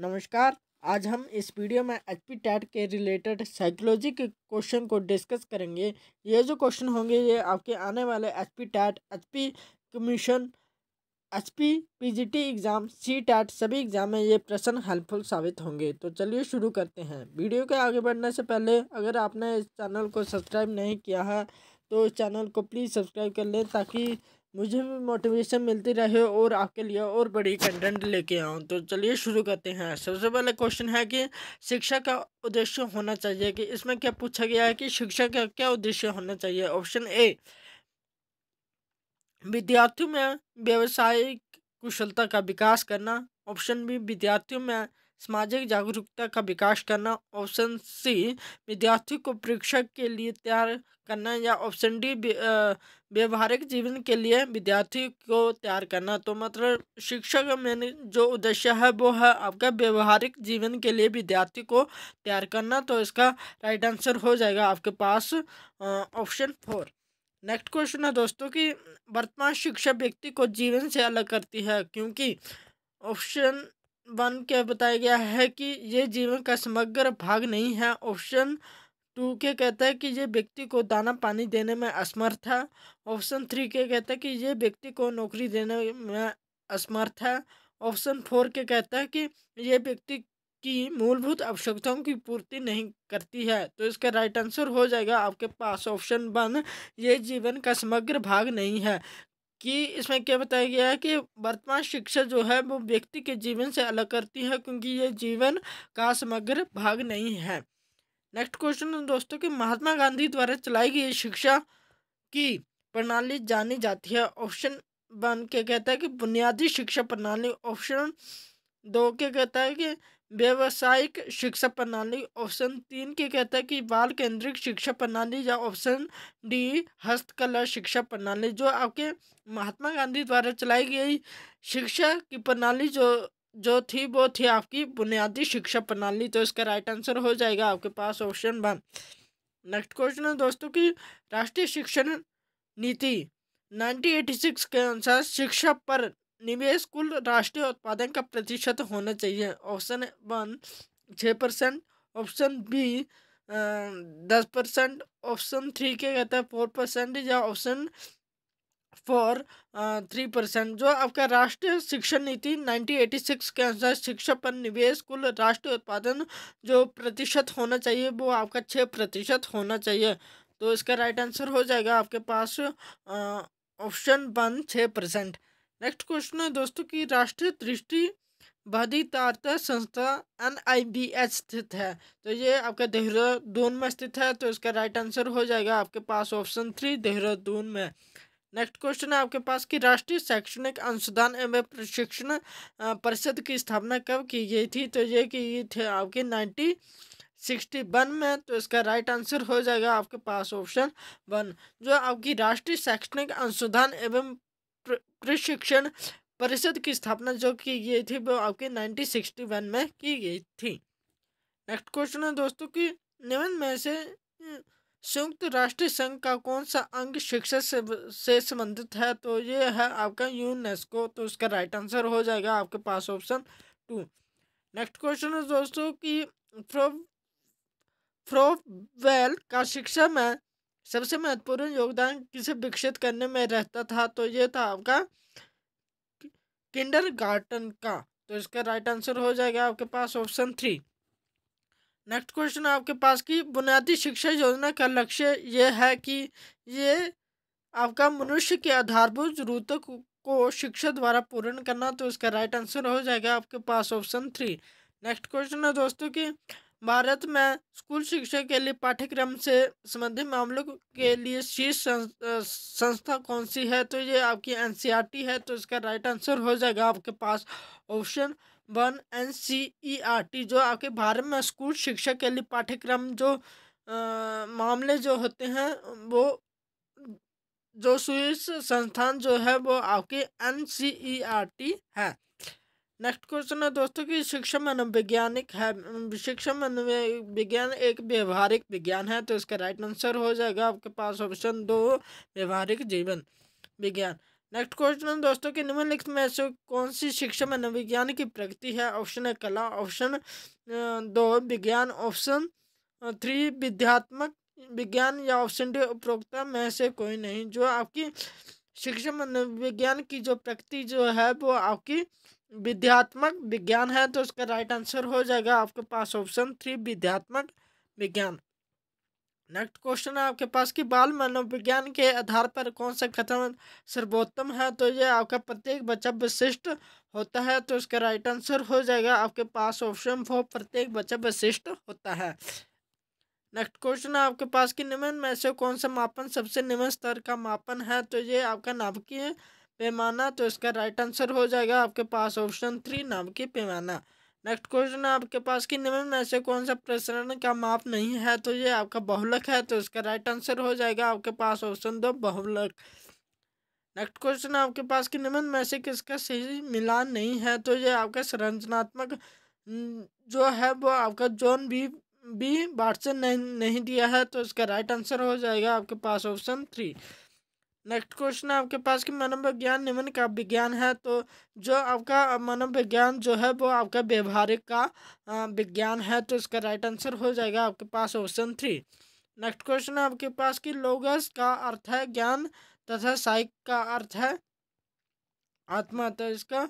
नमस्कार आज हम इस वीडियो में एच पी टैट के रिलेटेड साइकोलॉजी के क्वेश्चन को डिस्कस करेंगे ये जो क्वेश्चन होंगे ये आपके आने वाले H P TET H P commission H P P G T exam C TET सभी एग्ज़ाम में ये प्रश्न हेल्पफुल साबित होंगे तो चलिए शुरू करते हैं वीडियो के आगे बढ़ने से पहले अगर आपने इस चैनल को सब्सक्राइब नहीं किया है तो इस चैनल को प्लीज़ सब्सक्राइब कर लें ताकि मुझे भी मोटिवेशन मिलती रहे और आपके लिए और बड़ी कंटेंट लेके आऊँ तो चलिए शुरू करते हैं सबसे पहले क्वेश्चन है कि शिक्षा का उद्देश्य होना चाहिए कि इसमें क्या पूछा गया है कि शिक्षा का क्या उद्देश्य होना चाहिए ऑप्शन ए विद्यार्थियों में व्यवसायिक कुशलता का विकास करना ऑप्शन बी विद्यार्थियों में सामाजिक जागरूकता का विकास करना ऑप्शन सी विद्यार्थी को परीक्षा के लिए तैयार करना या ऑप्शन डी व्यवहारिक जीवन के लिए विद्यार्थी को तैयार करना तो मतलब शिक्षा का मैंने जो उद्देश्य है वो है आपका व्यवहारिक जीवन के लिए विद्यार्थी को तैयार करना तो इसका राइट आंसर हो जाएगा आपके पास ऑप्शन फोर नेक्स्ट क्वेश्चन है दोस्तों कि वर्तमान शिक्षा व्यक्ति को जीवन से अलग करती है क्योंकि ऑप्शन वन के बताया गया है कि ये जीवन का समग्र भाग नहीं है ऑप्शन टू के कहता है कि ये व्यक्ति को दाना पानी देने में असमर्थ है ऑप्शन थ्री के कहता है कि ये व्यक्ति को नौकरी देने में असमर्थ है ऑप्शन फोर के कहता है कि ये व्यक्ति की मूलभूत आवश्यकताओं की पूर्ति नहीं करती है तो इसका राइट आंसर हो जाएगा आपके पास ऑप्शन वन ये जीवन का समग्र भाग नहीं है कि इसमें क्या बताया गया है कि वर्तमान शिक्षा जो है वो व्यक्ति के जीवन से अलग करती है क्योंकि ये जीवन का समग्र भाग नहीं है नेक्स्ट क्वेश्चन दोस्तों कि महात्मा गांधी द्वारा चलाई गई शिक्षा की प्रणाली जानी जाती है ऑप्शन वन के कहता है कि बुनियादी शिक्षा प्रणाली ऑप्शन दो के कहता है कि व्यावसायिक शिक्षा प्रणाली ऑप्शन तीन के कहता है कि बाल केंद्रित शिक्षा प्रणाली या ऑप्शन डी हस्तकला शिक्षा प्रणाली जो आपके महात्मा गांधी द्वारा चलाई गई शिक्षा की प्रणाली जो जो थी वो थी आपकी बुनियादी शिक्षा प्रणाली तो इसका राइट आंसर हो जाएगा आपके पास ऑप्शन वन नेक्स्ट क्वेश्चन है दोस्तों की राष्ट्रीय शिक्षण नीति 1986 के अनुसार शिक्षा पर निवेश कुल राष्ट्रीय उत्पादन का प्रतिशत होना चाहिए ऑप्शन वन छः परसेंट ऑप्शन बी दस परसेंट ऑप्शन थ्री क्या कहता है फोर परसेंट या ऑप्शन फोर थ्री परसेंट जो आपका राष्ट्रीय शिक्षा नीति नाइनटीन एटी सिक्स के अनुसार शिक्षा पर निवेश कुल राष्ट्रीय उत्पादन जो प्रतिशत होना चाहिए वो आपका छः प्रतिशत होना चाहिए तो इसका राइट आंसर हो जाएगा आपके पास ऑप्शन वन छः परसेंट नेक्स्ट क्वेश्चन है दोस्तों की राष्ट्रीय दृष्टि बधितारता संस्था एन आई बी एच स्थित है तो ये आपका देहरादून में स्थित है तो इसका राइट आंसर हो जाएगा आपके पास ऑप्शन थ्री देहरादून में नेक्स्ट क्वेश्चन है आपके पास कि राष्ट्रीय शैक्षणिक अनुसंधान एवं प्रशिक्षण परिषद की स्थापना कब की गई थी तो ये की गई थी आपकी नाइन्टी सिक्सटी वन में तो इसका राइट आंसर हो जाएगा आपके पास ऑप्शन वन जो आपकी राष्ट्रीय शैक्षणिक अनुसंधान एवं प्रशिक्षण परिषद की स्थापना जो की गई थी वो आपके 1961 में की गई थी नेक्स्ट क्वेश्चन है दोस्तों कि निम्न में से संयुक्त राष्ट्र संघ का कौन सा अंग शिक्षा से, से संबंधित है तो ये है आपका यूनेस्को तो इसका राइट आंसर हो जाएगा आपके पास ऑप्शन टू नेक्स्ट क्वेश्चन है दोस्तों कि फ्रो फ्रोवेल का शिक्षा में सबसे महत्वपूर्ण योगदान किसे विकसित करने में रहता था तो ये था आपका किंडर गार्टन का तो इसका राइट आंसर हो जाएगा आपके पास ऑप्शन थ्री नेक्स्ट क्वेश्चन आपके पास की बुनियादी शिक्षा योजना का लक्ष्य ये है कि ये आपका मनुष्य के आधारभूत जरूरतों को शिक्षा द्वारा पूर्ण करना तो इसका राइट आंसर हो जाएगा आपके पास ऑप्शन थ्री नेक्स्ट क्वेश्चन है दोस्तों की भारत में स्कूल शिक्षा के लिए पाठ्यक्रम से संबंधित मामलों के लिए शीर्ष संस्था कौन सी है तो ये आपकी एन e है तो इसका राइट आंसर हो जाएगा आपके पास ऑप्शन वन एन जो आपके भारत में स्कूल शिक्षा के लिए पाठ्यक्रम जो आ, मामले जो होते हैं वो जो शीर्ष संस्थान जो है वो आपके N C E R T है नेक्स्ट क्वेश्चन है दोस्तों कि शिक्षा मनोवैज्ञानिक है शिक्षा मनोविज्ञान एक व्यवहारिक विज्ञान है तो इसका राइट आंसर हो जाएगा आपके पास ऑप्शन दो व्यवहारिक जीवन विज्ञान नेक्स्ट क्वेश्चन है दोस्तों कि निम्नलिखित में से कौन सी शिक्षा मनोविज्ञान की प्रगति है ऑप्शन है कला ऑप्शन दो विज्ञान ऑप्शन थ्री विद्यात्मक विज्ञान या ऑप्शन डी उपरोक्ता में से कोई नहीं जो आपकी शिक्षा मनोविज्ञान की जो प्रगति जो है वो आपकी विद्यात्मक विज्ञान है तो उसका राइट आंसर हो जाएगा आपके पास ऑप्शन थ्री विद्यात्मक विज्ञान नेक्स्ट क्वेश्चन है आपके पास कि बाल मनोविज्ञान के आधार पर कौन सा कथन सर्वोत्तम है तो ये आपका प्रत्येक बच्चा विशिष्ट होता है तो उसका राइट आंसर हो जाएगा आपके पास ऑप्शन फोर प्रत्येक बच्चा विशिष्ट होता है नेक्स्ट क्वेश्चन है आपके पास कि निम्न में से कौन सा मापन सबसे निम्न स्तर का मापन है तो ये आपका नाभिकीय पैमाना तो इसका राइट आंसर हो जाएगा आपके पास ऑप्शन थ्री नाम की पैमाना नेक्स्ट क्वेश्चन है आपके पास कि निम्न में से कौन सा प्रसरण का माप नहीं है तो ये आपका बहुलक है तो इसका राइट आंसर हो जाएगा आपके पास ऑप्शन दो बहुलक नेक्स्ट क्वेश्चन है आपके पास कि निम्न में से किसका सही मिलान नहीं है तो ये आपका संरचनात्मक जो है वो आपका जोन बी बी वाटसन नहीं, नहीं दिया है तो इसका राइट आंसर हो जाएगा आपके पास ऑप्शन थ्री नेक्स्ट क्वेश्चन है आपके पास कि मनोविज्ञान निम्न का विज्ञान है तो जो आपका मनोविज्ञान जो है वो आपका व्यवहारिक का विज्ञान है तो इसका राइट आंसर हो जाएगा आपके पास ऑप्शन थ्री नेक्स्ट क्वेश्चन है आपके पास कि लोगस का अर्थ है ज्ञान तथा साइक का अर्थ है आत्मा तो इसका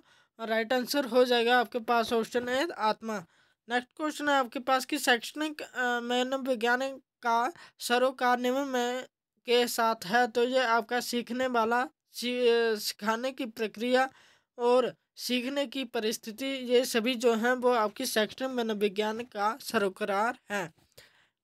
राइट आंसर हो जाएगा आपके पास ऑप्शन है आत्मा नेक्स्ट क्वेश्चन है आपके पास कि शैक्षणिक मनोविज्ञान का सरोकार निम्न में के साथ है तो ये आपका सीखने वाला सिखाने की प्रक्रिया और सीखने की परिस्थिति ये सभी जो हैं वो आपकी सेक्टर मनोविज्ञान का सरोकरार है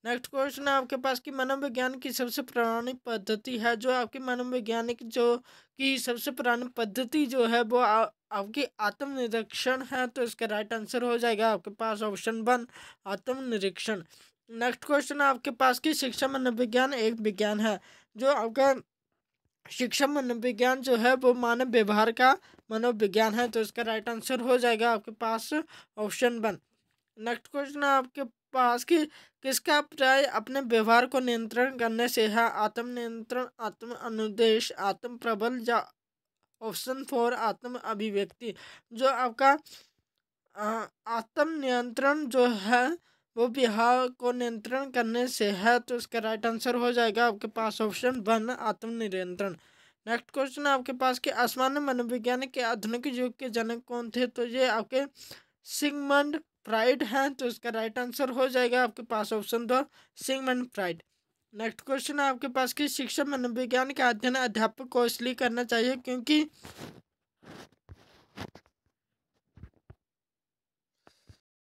नेक्स्ट क्वेश्चन है आपके पास कि मनोविज्ञान की सबसे पुरानी पद्धति है जो आपकी मनोविज्ञानिक जो की सबसे पुरानी पद्धति जो है वो आ, आपकी आत्मनिरीक्षण है तो इसका राइट आंसर हो जाएगा आपके पास ऑप्शन वन आत्मनिरीक्षण नेक्स्ट क्वेश्चन है आपके पास कि शिक्षा मनोविज्ञान एक विज्ञान है जो आपका शिक्षा मनोविज्ञान जो है वो मानव व्यवहार का मनोविज्ञान है तो इसका राइट आंसर हो जाएगा आपके पास ऑप्शन वन नेक्स्ट क्वेश्चन है आपके पास कि किसका प्राय अपने व्यवहार को नियंत्रण करने से है आत्म नियंत्रण आत्म अनुदेश आत्म प्रबल या ऑप्शन फोर आत्म अभिव्यक्ति जो आपका आत्म नियंत्रण जो है वो बिहार को नियंत्रण करने से है तो इसका राइट आंसर हो जाएगा आपके पास ऑप्शन वन आत्मनियंत्रण नेक्स्ट क्वेश्चन आपके पास के आसमान मनोविज्ञान के आधुनिक युग के जनक कौन थे तो ये आपके सिंगमंड प्राइड हैं तो इसका राइट आंसर हो जाएगा आपके पास ऑप्शन दो सिंगमंड प्राइड नेक्स्ट क्वेश्चन है आपके पास कि शिक्षा मनोविज्ञान का अध्ययन अध्यापक को इसलिए करना चाहिए क्योंकि